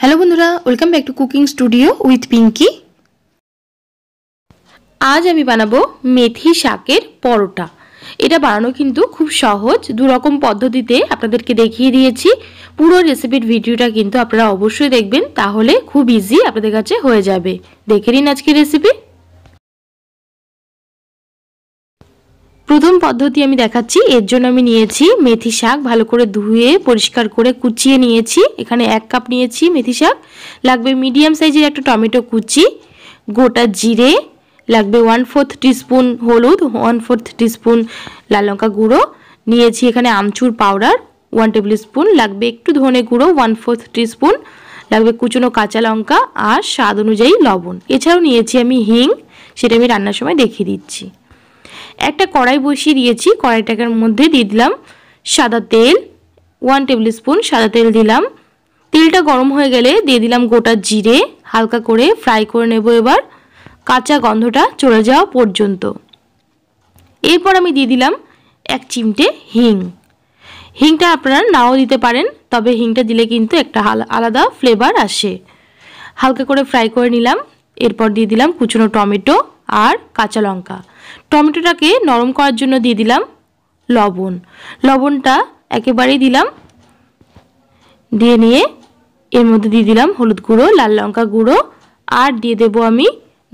hello বন্ধুরা welcome back to cooking studio with Pinky আজ আমি বানাবো মেথি শাকের পরোটা এটা বানানো কিন্তু খুব সহজ দুরকম পদ্ধতিতে আপনাদেরকে দেখিয়ে দিয়েছি পুরো রেসিপির ভিডিওটা কিন্তু আপনারা অবশ্যই দেখবেন তাহলে খুব ইজি আপনাদের কাছে হয়ে যাবে দেখে নিন আজকে রেসিপি প্রথম পদ্ধতি আমি দেখাচ্ছি এর জন্য আমি নিয়েছি মেথি শাক ভালো করে ধুয়ে পরিষ্কার করে কুচিয়ে নিয়েছি এখানে এক কাপ নিয়েছি মেথি শাক লাগবে মিডিয়াম সাইজের একটা টমেটো কুচি গোটা জিরে লাগবে ওয়ান ফোর্থ টিস্পুন হলুদ ওয়ান ফোর্থ টিস্পুন লাল লঙ্কা গুঁড়ো নিয়েছি এখানে amchur powder one tablespoon লাগবে একটু ধনে গুঁড়ো ওয়ান ফোর্থ টিস্পুন লাগবে কুচনো কাঁচা লঙ্কা আর স্বাদ অনুযায়ী লবণ এছাড়াও নিয়েছি আমি হিং সেটা আমি রান্নার সময় দেখিয়ে দিচ্ছি একটা কড়াই বসিয়ে দিয়েছি কড়াইটাকার মধ্যে দিয়ে দিলাম সাদা তেল ওয়ান টেবিল স্পুন সাদা তেল দিলাম তেলটা গরম হয়ে গেলে দিয়ে দিলাম গোটা জিরে হালকা করে ফ্রাই করে নেব এবার কাঁচা গন্ধটা চলে যাওয়া পর্যন্ত এরপর আমি দিয়ে দিলাম এক চিমটে হিং হিংটা আপনারা নাও দিতে পারেন তবে হিংটা দিলে কিন্তু একটা আলাদা ফ্লেভার আসে হালকা করে ফ্রাই করে নিলাম এরপর দিয়ে দিলাম কুচনো টমেটো আর কাঁচা লঙ্কা টমেটোটাকে নরম করার জন্য দিয়ে দিলাম লবণ লবণটা একেবারেই দিলাম দিয়ে নিয়ে এর মধ্যে দিয়ে দিলাম হলুদ গুঁড়ো লাল লঙ্কা গুঁড়ো আর দিয়ে দেব আমি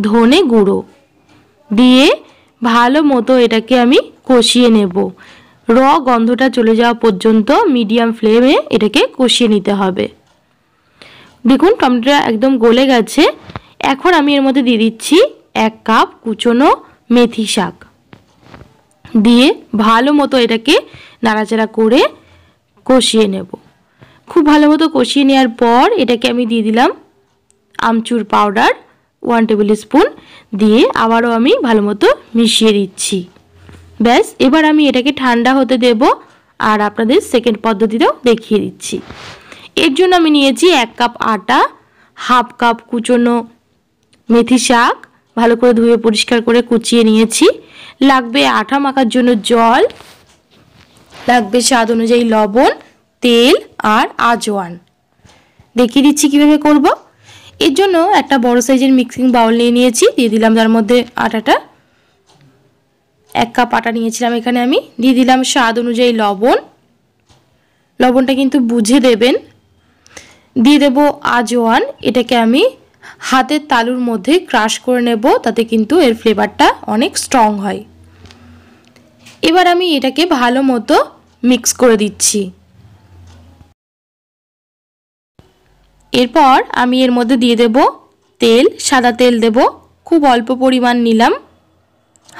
ধনে গুঁড়ো দিয়ে ভালো মতো এটাকে আমি কষিয়ে নেব র গন্ধটা চলে যাওয়া পর্যন্ত মিডিয়াম ফ্লেমে এটাকে কষিয়ে নিতে হবে দেখুন টমেটোটা একদম গলে গেছে এখন আমি এর মধ্যে দিয়ে দিচ্ছি এক কাপ কুচনো মেথি শাক দিয়ে ভালো মতো এটাকে নাড়াচাড়া করে কষিয়ে নেব খুব ভালো মতো কষিয়ে নেওয়ার পর এটাকে আমি দিয়ে দিলাম amchur powder one tablespoon দিয়ে আবারও আমি ভালো মতো মিশিয়ে দিচ্ছি ব্যাস এবার আমি এটাকে ঠান্ডা হতে দেব আর আপনাদের সেকেন্ড পদ্ধতিটাও দেখিয়ে দিচ্ছি এর জন্য আমি নিয়েছি এক কাপ আটা হাফ কাপ কুচনো মেথি শাক ভালো করে ধুয়ে পরিষ্কার করে কুচিয়ে নিয়েছি লাগবে আঠা মাখার জন্য জল লাগবে স্বাদ অনুযায়ী লবণ তেল আর আজওয়ান দেখিয়ে দিচ্ছি কীভাবে করব এর জন্য একটা বড় সাইজের মিক্সিং বাউল নিয়ে নিয়েছি দিয়ে দিলাম তার মধ্যে আটাটা এক কাপ আটা নিয়েছিলাম এখানে আমি দিয়ে দিলাম স্বাদ অনুযায়ী লবণ লবণটা কিন্তু বুঝে দেবেন দিয়ে দেব আজওয়ান এটাকে আমি হাতের তালুর মধ্যে ক্রাশ করে নেব তাতে কিন্তু এর ফ্লেভারটা অনেক স্ট্রং হয় এবার আমি এটাকে ভালো মতো মিক্স করে দিচ্ছি এরপর আমি এর মধ্যে দিয়ে দেব তেল সাদা তেল দেব খুব অল্প পরিমাণ নিলাম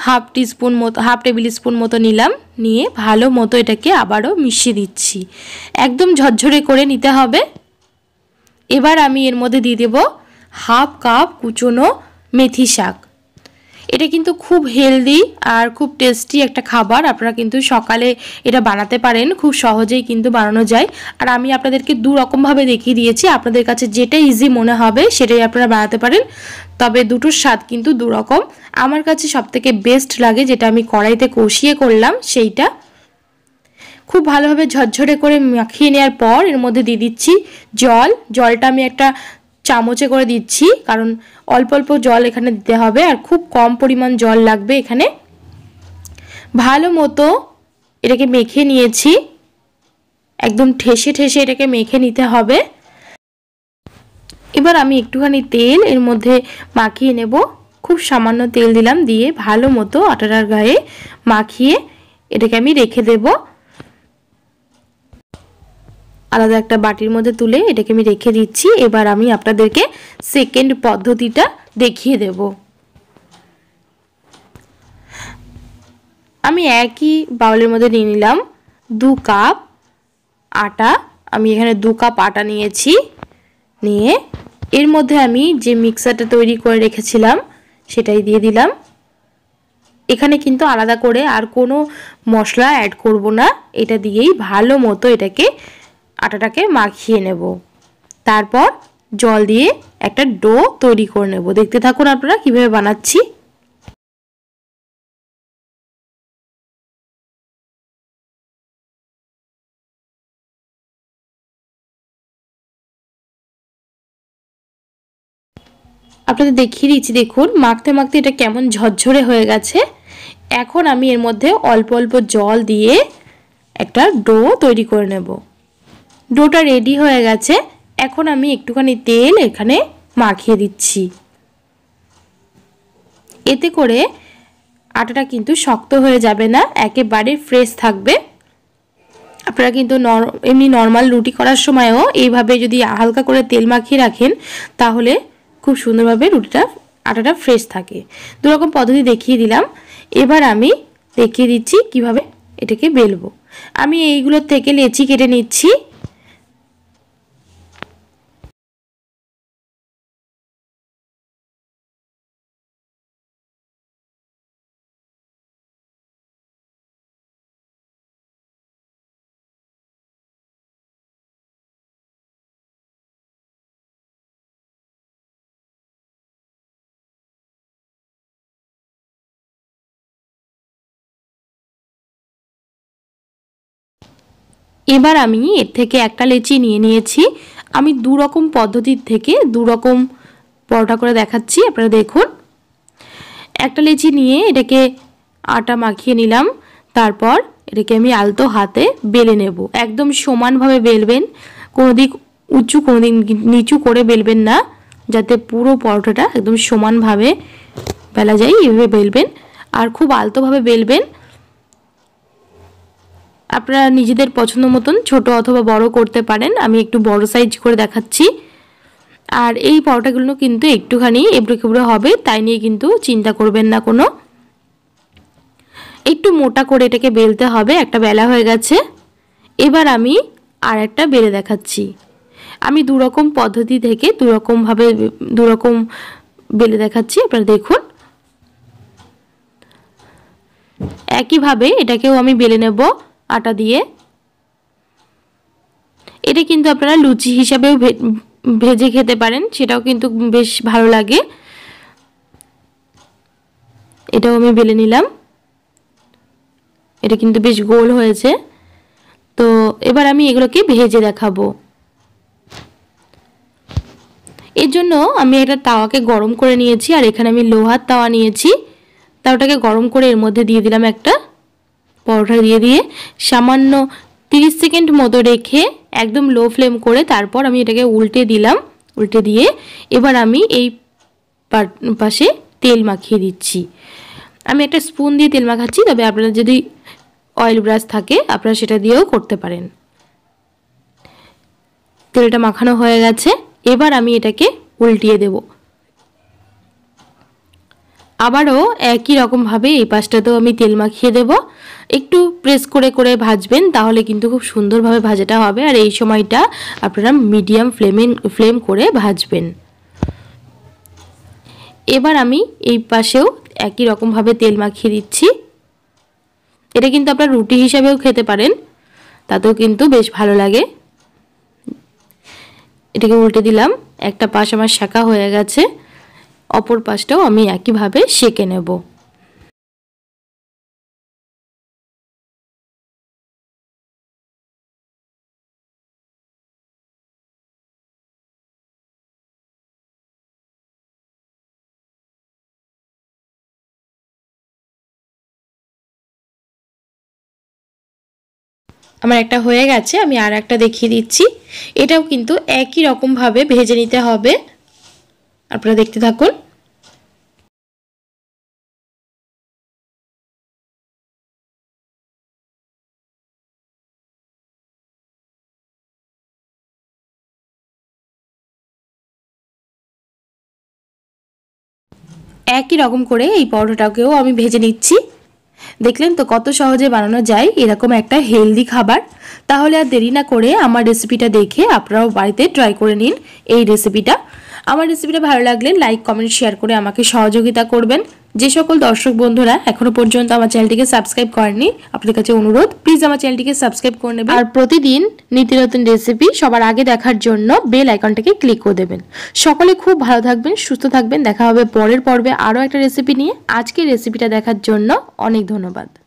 হাফ টিস্পুন মতো হাফ টেবিল স্পুন মতো নিলাম নিয়ে ভালো মতো এটাকে আবারও মিশিয়ে দিচ্ছি একদম ঝরঝরে করে নিতে হবে এবার আমি এর মধ্যে দিয়ে দেবো হাফ কাপ কুচনো মেথি শাক এটা কিন্তু খুব হেলদি আর খুব টেস্টি একটা খাবার আপনারা কিন্তু সকালে এটা বানাতে পারেন খুব সহজেই কিন্তু বানানো যায় আর আমি আপনাদেরকে দু দেখিয়ে দিয়েছি আপনাদের কাছে যেটা ইজি মনে হবে সেটাই আপনারা বানাতে পারেন তবে দুটোর স্বাদ কিন্তু দুরকম আমার কাছে সবথেকে বেস্ট লাগে যেটা আমি কড়াইতে কষিয়ে করলাম সেইটা খুব ভালোভাবে ঝরঝরে করে মাখিয়ে নেওয়ার পর এর মধ্যে দিয়ে দিচ্ছি জল জলটা আমি একটা চামচে করে দিচ্ছি কারণ অল্প অল্প জল এখানে দিতে হবে আর খুব কম পরিমাণ জল লাগবে এখানে ভালো মতো এটাকে মেখে নিয়েছি একদম ঠেসে ঠেসে এটাকে মেখে নিতে হবে এবার আমি একটুখানি তেল এর মধ্যে মাখিয়ে নেব খুব সামান্য তেল দিলাম দিয়ে ভালো মতো আটাটার গায়ে মাখিয়ে এটাকে আমি রেখে দেবো আলাদা একটা বাটির মধ্যে তুলে এটাকে আমি রেখে দিচ্ছি এবার আমি আপনাদেরকে সেকেন্ড পদ্ধতিটা দেখিয়ে দেব আমি একই বাউলের মধ্যে নিয়ে নিলাম দু কাপ আটা আমি এখানে দু কাপ আটা নিয়েছি নিয়ে এর মধ্যে আমি যে মিক্সারটা তৈরি করে রেখেছিলাম সেটাই দিয়ে দিলাম এখানে কিন্তু আলাদা করে আর কোনো মশলা অ্যাড করব না এটা দিয়েই ভালো মতো এটাকে আটাটাকে মাখিয়ে নেব তারপর জল দিয়ে একটা ডো তৈরি করে নেব দেখতে থাকুন আপনারা কিভাবে বানাচ্ছি আপনাদের দেখিয়ে দিচ্ছি দেখুন মাখতে মাখতে এটা কেমন ঝরঝরে হয়ে গেছে এখন আমি এর মধ্যে অল্প অল্প জল দিয়ে একটা ডো তৈরি করে নেবো ডোটা রেডি হয়ে গেছে এখন আমি একটুখানি তেল এখানে মাখিয়ে দিচ্ছি এতে করে আটাটা কিন্তু শক্ত হয়ে যাবে না একেবারে ফ্রেশ থাকবে আপনারা কিন্তু এমনি নর্মাল রুটি করার সময়ও এইভাবে যদি হালকা করে তেল মাখিয়ে রাখেন তাহলে খুব সুন্দরভাবে রুটিটা আটাটা ফ্রেশ থাকে দুরকম পদ্ধতি দেখিয়ে দিলাম এবার আমি দেখিয়ে দিচ্ছি কিভাবে এটাকে বেলবো আমি এইগুলোর থেকে লেচি কেটে নিচ্ছি এবার আমি এর থেকে একটা লেচি নিয়ে নিয়েছি আমি দু রকম পদ্ধতির থেকে দু রকম পরোটা করে দেখাচ্ছি আপনারা দেখুন একটা লেচি নিয়ে এটাকে আটা মাখিয়ে নিলাম তারপর এটাকে আমি আলতো হাতে বেলে নেব একদম সমানভাবে বেলবেন কোনো দিক উঁচু কোনো দিক নিচু করে বেলবেন না যাতে পুরো পরোটাটা একদম সমানভাবে বেলা যায় এভাবে বেলবেন আর খুব আলতোভাবে বেলবেন আপনারা নিজেদের পছন্দ মতন ছোট অথবা বড় করতে পারেন আমি একটু বড় সাইজ করে দেখাচ্ছি আর এই পরোটাগুলো কিন্তু একটুখানি এবড়ো খেবড়ো হবে তাই নিয়ে কিন্তু চিন্তা করবেন না কোনো একটু মোটা করে এটাকে বেলতে হবে একটা বেলা হয়ে গেছে এবার আমি আর একটা বেলে দেখাচ্ছি আমি দুরকম পদ্ধতি থেকে দুরকমভাবে দুরকম বেলে দেখাচ্ছি আপনারা দেখুন একইভাবে এটাকেও আমি বেলে নেবো আটা দিয়ে এটা কিন্তু আপনারা লুচি হিসাবেও ভেজে খেতে পারেন সেটাও কিন্তু বেশ ভালো লাগে এটাও আমি বেলে নিলাম এটা কিন্তু বেশ গোল হয়েছে তো এবার আমি এগুলোকে ভেজে দেখাবো এর জন্য আমি একটা তাওয়াকে গরম করে নিয়েছি আর এখানে আমি লোহার তাওয়া নিয়েছি তাওয়াটাকে গরম করে এর মধ্যে দিয়ে দিলাম একটা পরোটা দিয়ে দিয়ে সামান্য 30 সেকেন্ড মতো রেখে একদম লো ফ্লেম করে তারপর আমি এটাকে উল্টে দিলাম উল্টে দিয়ে এবার আমি এই পাশে তেল মাখিয়ে দিচ্ছি আমি একটা স্পুন দিয়ে তেল মাখাচ্ছি তবে আপনারা যদি অয়েল ব্রাশ থাকে আপনারা সেটা দিয়েও করতে পারেন তেলটা মাখানো হয়ে গেছে এবার আমি এটাকে উল্টিয়ে দেব আবারও একই রকমভাবে এই পাশটাতেও আমি তেল মাখিয়ে দেবো একটু প্রেস করে করে ভাজবেন তাহলে কিন্তু খুব সুন্দরভাবে ভাজাটা হবে আর এই সময়টা আপনারা মিডিয়াম ফ্লেমে ফ্লেম করে ভাজবেন এবার আমি এই পাশেও একই রকমভাবে তেল মাখিয়ে দিচ্ছি এটা কিন্তু আপনার রুটি হিসাবেও খেতে পারেন তাতেও কিন্তু বেশ ভালো লাগে এটাকে উল্টে দিলাম একটা পাশ আমার শাঁকা হয়ে গেছে অপর পাশটাও আমি একইভাবে সেঁকে নেবো আমার একটা হয়ে গেছে আমি আর একটা দেখিয়ে দিচ্ছি এটাও কিন্তু একই রকমভাবে ভেজে নিতে হবে আপনারা দেখতে থাকুন একই রকম করে এই পরোটাকেও আমি ভেজে নিচ্ছি দেখলেন তো কত সহজে বানানো যায় এরকম একটা হেলদি খাবার তাহলে আর দেরি না করে আমার রেসিপিটা দেখে আপনারাও বাড়িতে ট্রাই করে নিন এই রেসিপিটা আমার রেসিপিটা ভালো লাগলে লাইক কমেন্ট শেয়ার করে আমাকে সহযোগিতা করবেন যে সকল দর্শক বন্ধুরা এখনো পর্যন্ত আমার চ্যানেলটিকে সাবস্ক্রাইব করেনি আপনাদের কাছে অনুরোধ প্লিজ আমার চ্যানেলটিকে সাবস্ক্রাইব করে নেবেন আর প্রতিদিন নীতি নতুন রেসিপি সবার আগে দেখার জন্য বেল আইকনটাকে ক্লিক করে দেবেন সকলে খুব ভালো থাকবেন সুস্থ থাকবেন দেখা হবে পরের পর্বে আরও একটা রেসিপি নিয়ে আজকের রেসিপিটা দেখার জন্য অনেক ধন্যবাদ